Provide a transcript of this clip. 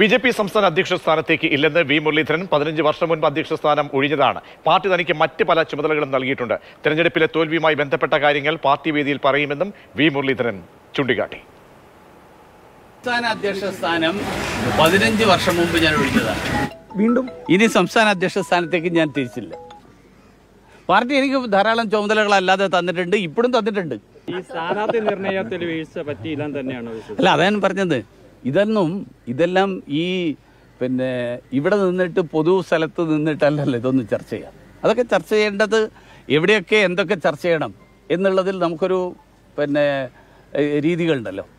B J P സംസ്ഥാന അധ്യക്ഷ സ്ഥാനത്തേക്ക് ഇല്ലെന്ന് വി മുരളീധരൻ പതിനഞ്ച് വർഷം മുൻപ് അധ്യക്ഷ സ്ഥാനം ഒഴിഞ്ഞതാണ് പാർട്ടി തനിക്ക് മറ്റ് പല ചുമതലകളും നൽകിയിട്ടുണ്ട് തെരഞ്ഞെടുപ്പിലെ തോൽവിയുമായി ബന്ധപ്പെട്ട കാര്യങ്ങൾ പാർട്ടി വേദിയിൽ പറയുമെന്നും വി മുരളീധരൻ ചൂണ്ടിക്കാട്ടി സംസ്ഥാന അധ്യക്ഷ സ്ഥാനം പതിനഞ്ച് വർഷം മുമ്പ് ഞാൻ ഒഴിഞ്ഞതാണ് വീണ്ടും ഇനി സംസ്ഥാന അധ്യക്ഷ സ്ഥാനത്തേക്ക് ഞാൻ തിരിച്ചില്ല പാർട്ടി എനിക്ക് ധാരാളം ചുമതലകളല്ലാതെ തന്നിട്ടുണ്ട് ഇപ്പോഴും തന്നിട്ടുണ്ട് ഈ സ്ഥാനാർത്ഥി നിർണയത്തിൽ വീഴ്ച പറ്റിയില്ല തന്നെയാണ് അല്ല അതാണ് പറഞ്ഞത് ഇതൊന്നും ഇതെല്ലാം ഈ പിന്നെ ഇവിടെ നിന്നിട്ട് പൊതു സ്ഥലത്ത് നിന്നിട്ടല്ലല്ലോ ഇതൊന്നും ചർച്ച ചെയ്യാം അതൊക്കെ ചർച്ച ചെയ്യേണ്ടത് എവിടെയൊക്കെ എന്തൊക്കെ ചർച്ച ചെയ്യണം എന്നുള്ളതിൽ നമുക്കൊരു പിന്നെ രീതികളുണ്ടല്ലോ